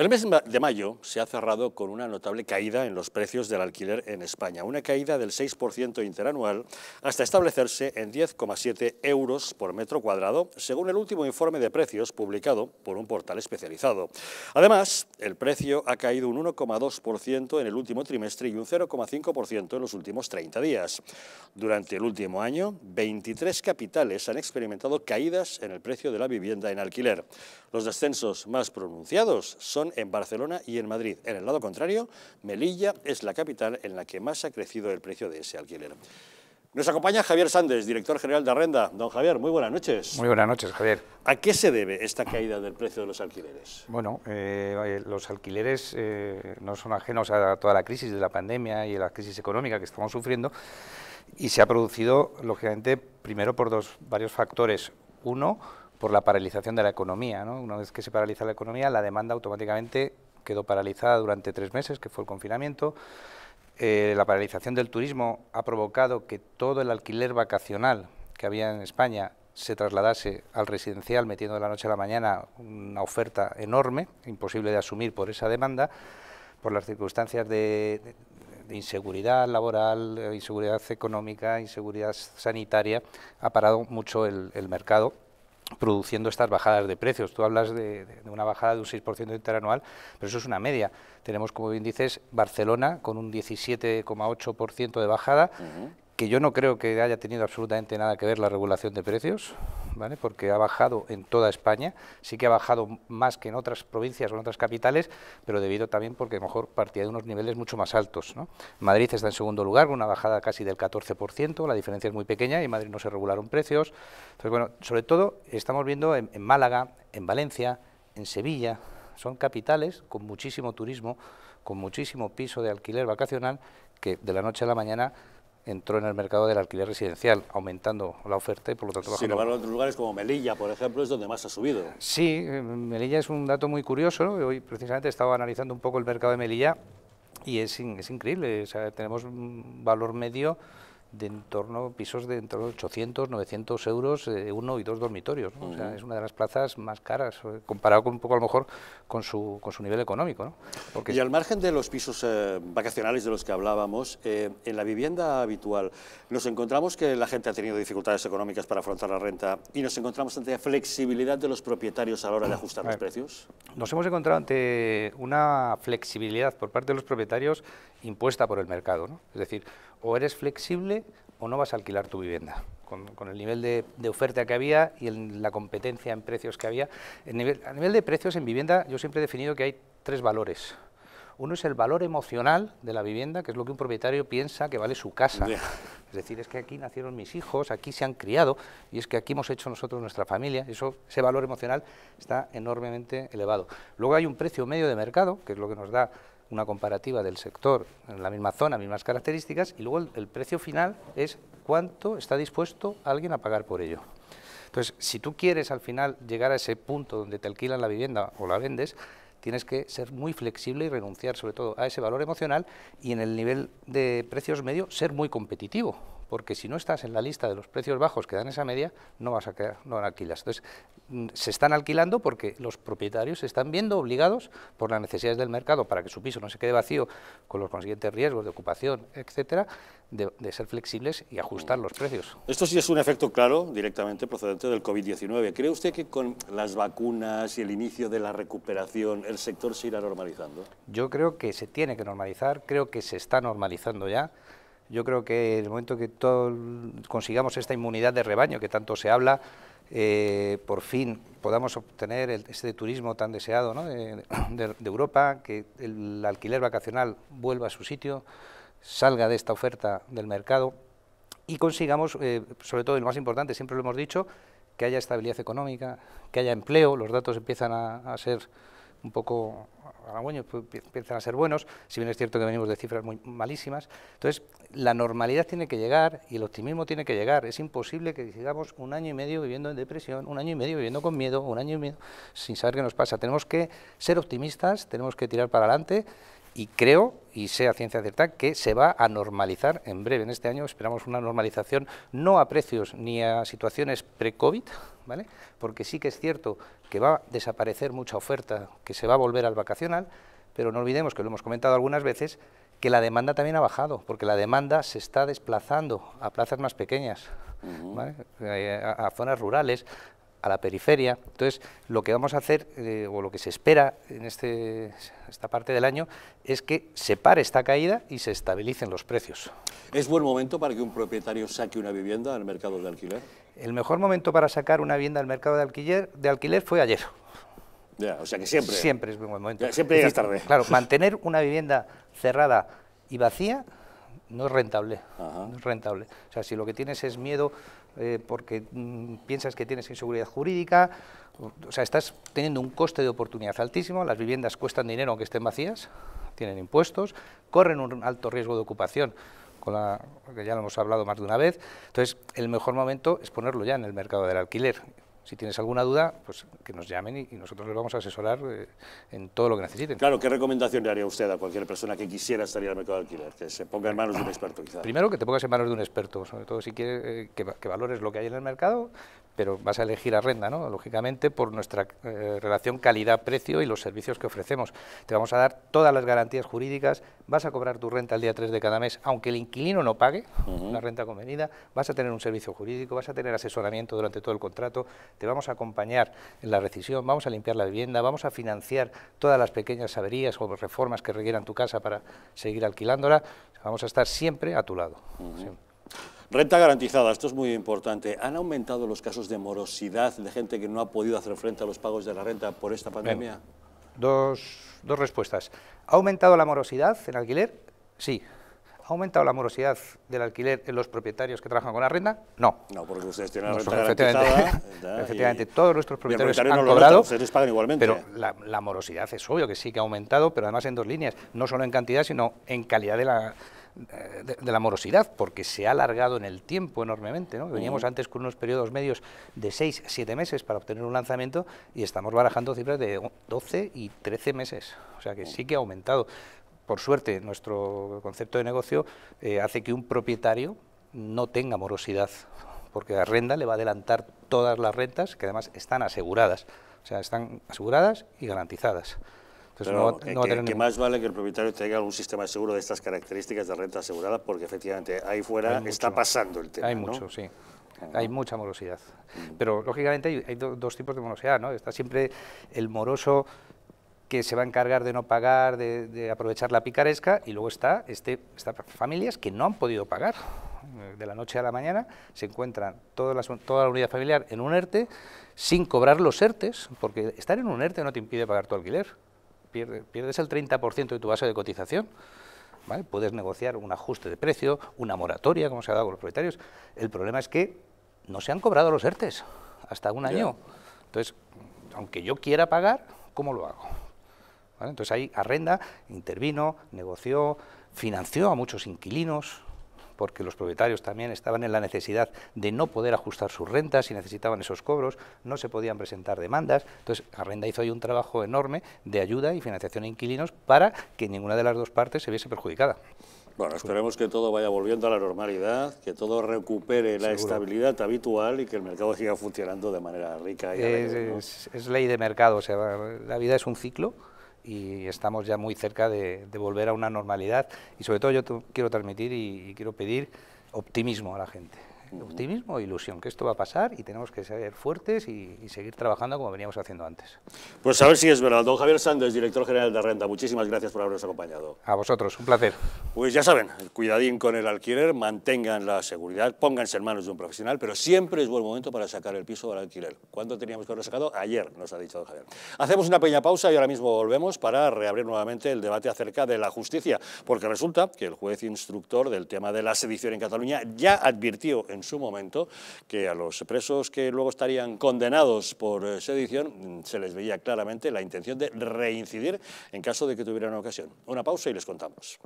El mes de mayo se ha cerrado con una notable caída en los precios del alquiler en España, una caída del 6% interanual hasta establecerse en 10,7 euros por metro cuadrado, según el último informe de precios publicado por un portal especializado. Además, el precio ha caído un 1,2% en el último trimestre y un 0,5% en los últimos 30 días. Durante el último año, 23 capitales han experimentado caídas en el precio de la vivienda en alquiler. Los descensos más pronunciados son en Barcelona y en Madrid. En el lado contrario, Melilla es la capital en la que más ha crecido el precio de ese alquiler. Nos acompaña Javier Sández, director general de Arrenda. Don Javier, muy buenas noches. Muy buenas noches, Javier. ¿A qué se debe esta caída del precio de los alquileres? Bueno, eh, eh, los alquileres eh, no son ajenos a toda la crisis de la pandemia y a la crisis económica que estamos sufriendo y se ha producido, lógicamente, primero por dos, varios factores. Uno, por la paralización de la economía. Una vez que se paraliza la economía, la demanda automáticamente quedó paralizada durante tres meses, que fue el confinamiento. Eh, la paralización del turismo ha provocado que todo el alquiler vacacional que había en España se trasladase al residencial, metiendo de la noche a la mañana una oferta enorme, imposible de asumir por esa demanda, por las circunstancias de, inseguridad laboral, eh, inseguridad económica, inseguridad sanitaria, ha parado mucho el mercado produciendo estas bajadas de precios. Tú hablas de, una bajada de un 6% interanual, pero eso es una media. Tenemos, como bien dices, Barcelona con un 17,8% de bajada, que yo no creo que haya tenido absolutamente nada que ver la regulación de precios, ¿vale? porque ha bajado en toda España, sí que ha bajado más que en otras provincias o en otras capitales, pero debido también porque a lo mejor partía de unos niveles mucho más altos. Madrid está en segundo lugar, con una bajada casi del 14%, la diferencia es muy pequeña y en Madrid no se regularon precios. Entonces, bueno, sobre todo estamos viendo en Málaga, en Valencia, en Sevilla, son capitales con muchísimo turismo, con muchísimo piso de alquiler vacacional, que de la noche a la mañana entró en el mercado del alquiler residencial, aumentando la oferta y por lo tanto Sin embargo, en otros lugares como Melilla, por ejemplo, es donde más ha subido. Sí, eh, Melilla es un dato muy curioso. Hoy precisamente estaba analizando un poco el mercado de Melilla y es, es increíble. tenemos un valor medio de en torno, pisos de entre 800, 900 euros, eh, uno y dos dormitorios. O sea, es una de las plazas más caras, eh, comparado con un poco a lo mejor con su, con su nivel económico. Y al margen de los pisos eh, vacacionales de los que hablábamos, en la vivienda habitual nos encontramos que la gente ha tenido dificultades económicas para afrontar la renta y nos encontramos ante la flexibilidad de los propietarios a la hora de ajustar los precios. Nos hemos encontrado ante una flexibilidad por parte de los propietarios impuesta por el mercado. Es decir, o eres flexible o no vas a alquilar tu vivienda. Con, el nivel de, oferta que había y en la competencia en precios que había. El nivel, a nivel de precios en vivienda yo siempre he definido que hay tres valores. Uno es el valor emocional de la vivienda, que es lo que un propietario piensa que vale su casa. Es decir, es que aquí nacieron mis hijos, aquí se han criado y es que aquí hemos hecho nosotros nuestra familia. Eso, ese valor emocional está enormemente elevado. Luego hay un precio medio de mercado, que es lo que nos da una comparativa del sector en la misma zona, mismas características, y luego el, precio final es cuánto está dispuesto alguien a pagar por ello. Entonces, si tú quieres al final llegar a ese punto donde te alquilan la vivienda o la vendes, tienes que ser muy flexible y renunciar sobre todo a ese valor emocional y en el nivel de precios medio ser muy competitivo, porque si no estás en la lista de los precios bajos que dan esa media, no vas a quedar, no alquilas. Entonces, mm, se están alquilando porque los propietarios se están viendo obligados por las necesidades del mercado para que su piso no se quede vacío con los consiguientes riesgos de ocupación, etcétera, de ser flexibles y ajustar los precios. Esto sí es un efecto claro, directamente procedente del COVID-19. ¿Cree usted que con las vacunas y el inicio de la recuperación el sector se irá normalizando? Yo creo que se tiene que normalizar, creo que se está normalizando ya. Yo creo que en el momento que consigamos esta inmunidad de rebaño que tanto se habla, eh, por fin podamos obtener el, ese turismo tan deseado de, Europa, que el alquiler vacacional vuelva a su sitio, salga de esta oferta del mercado y consigamos, eh, sobre todo y lo más importante, siempre lo hemos dicho, que haya estabilidad económica, que haya empleo, los datos empiezan a ser un poco halagüeños, empiezan a ser buenos, si bien es cierto que venimos de cifras muy malísimas. Entonces, la normalidad tiene que llegar y el optimismo tiene que llegar. Es imposible que sigamos un año y medio viviendo en depresión, un año y medio viviendo con miedo, un año y medio sin saber qué nos pasa. Tenemos que ser optimistas, tenemos que tirar para adelante y creo y sea ciencia cierta que se va a normalizar en breve. En este año esperamos una normalización no a precios ni a situaciones pre-COVID, ¿vale? porque sí que es cierto que va a desaparecer mucha oferta, que se va a volver al vacacional, pero no olvidemos que lo hemos comentado algunas veces, que la demanda también ha bajado, porque la demanda se está desplazando a plazas más pequeñas, eh, a, zonas rurales, a la periferia. Entonces, lo que vamos a hacer, eh, o lo que se espera en este, esta parte del año, es que se pare esta caída y se estabilicen los precios. ¿Es buen momento para que un propietario saque una vivienda al mercado de alquiler? El mejor momento para sacar una vivienda al mercado de alquiler, de alquiler fue ayer. o sea que siempre. Siempre es buen momento. siempre llegas tarde. Claro, mantener una vivienda cerrada y vacía no es rentable. No es rentable. O sea, si lo que tienes es miedo eh, porque mm, piensas que tienes inseguridad jurídica, o sea, estás teniendo un coste de oportunidad altísimo, las viviendas cuestan dinero aunque estén vacías, tienen impuestos, corren un alto riesgo de ocupación, con la, que ya lo hemos hablado más de una vez, entonces el mejor momento es ponerlo ya en el mercado del alquiler, si tienes alguna duda, pues que nos llamen y, nosotros les vamos a asesorar eh, en todo lo que necesiten. Claro, ¿qué recomendación le haría usted a cualquier persona que quisiera estar al mercado de alquiler? Que se ponga en manos de un experto, quizás. Primero, que te pongas en manos de un experto, sobre todo si quieres eh, que valores lo que hay en el mercado pero vas a elegir renta, ¿no? lógicamente, por nuestra eh, relación calidad-precio y los servicios que ofrecemos. Te vamos a dar todas las garantías jurídicas, vas a cobrar tu renta el día 3 de cada mes, aunque el inquilino no pague la renta convenida, vas a tener un servicio jurídico, vas a tener asesoramiento durante todo el contrato, te vamos a acompañar en la rescisión, vamos a limpiar la vivienda, vamos a financiar todas las pequeñas averías o reformas que requieran tu casa para seguir alquilándola, vamos a estar siempre a tu lado. Renta garantizada, esto es muy importante. ¿Han aumentado los casos de morosidad de gente que no ha podido hacer frente a los pagos de la renta por esta pandemia? dos, dos respuestas. ¿Ha aumentado la morosidad en alquiler? Sí. ¿Ha aumentado la morosidad del alquiler en los propietarios que trabajan con la renta? No. No, porque ustedes tienen la renta garantizada. Efectivamente, todos nuestros propietarios han pagan igualmente. Pero la, la, morosidad es obvio que sí que ha aumentado, pero además en dos líneas, no solo en cantidad, sino en calidad de la, eh, de, la morosidad, porque se ha alargado en el tiempo enormemente. ¿no? Veníamos antes con unos periodos medios de 6, 7 meses para obtener un lanzamiento y estamos barajando cifras de 12 y 13 meses. O sea que sí que ha aumentado. Por suerte, nuestro concepto de negocio eh, hace que un propietario no tenga morosidad, porque la renta le va a adelantar todas las rentas que además están aseguradas. O sea, están aseguradas y garantizadas. Pero que, más vale que el propietario tenga algún sistema de seguro de estas características de renta asegurada, porque efectivamente ahí fuera está pasando el tema. Hay mucho, sí. Hay mucha morosidad. Mm. Pero lógicamente hay, dos tipos de morosidad, ¿no? Está siempre el moroso que se va a encargar de no pagar, de, aprovechar la picaresca, y luego está este, estas familias que no han podido pagar. De la noche a la mañana se encuentran toda la, toda la unidad familiar en un ERTE sin cobrar los ERTES, porque estar en un ERTE no te impide pagar tu alquiler pierdes, el 30% de tu base de cotización. Puedes negociar un ajuste de precio, una moratoria, como se ha dado con los propietarios. El problema es que no se han cobrado los ERTES hasta un año. Entonces, aunque yo quiera pagar, ¿cómo lo hago? Entonces ahí arrenda, intervino, negoció, financió a muchos inquilinos, porque los propietarios también estaban en la necesidad de no poder ajustar sus rentas y necesitaban esos cobros, no se podían presentar demandas. Entonces, Arrenda hizo ahí un trabajo enorme de ayuda y financiación a inquilinos para que ninguna de las dos partes se viese perjudicada. Bueno, esperemos que todo vaya volviendo a la normalidad, que todo recupere la estabilidad habitual y que el mercado siga funcionando de manera rica. es, es ley de mercado, o sea, la vida es un ciclo y estamos ya muy cerca de, volver a una normalidad y sobre todo yo quiero transmitir y quiero pedir optimismo a la gente optimismo e ilusión, que esto va a pasar y tenemos que ser fuertes y, seguir trabajando como veníamos haciendo antes. Pues a ver si es verdad. Don Javier Sández, director general de Renta, muchísimas gracias por habernos acompañado. A vosotros, un placer. Pues ya saben, cuidadín con el alquiler, mantengan la seguridad, pónganse en manos de un profesional, pero siempre es buen momento para sacar el piso del alquiler. ¿Cuándo teníamos que haberlo sacado? Ayer, nos ha dicho don Javier. Hacemos una pequeña pausa y ahora mismo volvemos para reabrir nuevamente el debate acerca de la justicia, porque resulta que el juez instructor del tema de la sedición en Cataluña ya advirtió en en su momento que a los presos que luego estarían condenados por sedición mm, se les veía claramente la intención de reincidir en caso de que tuvieran ocasión. Una pausa y les contamos.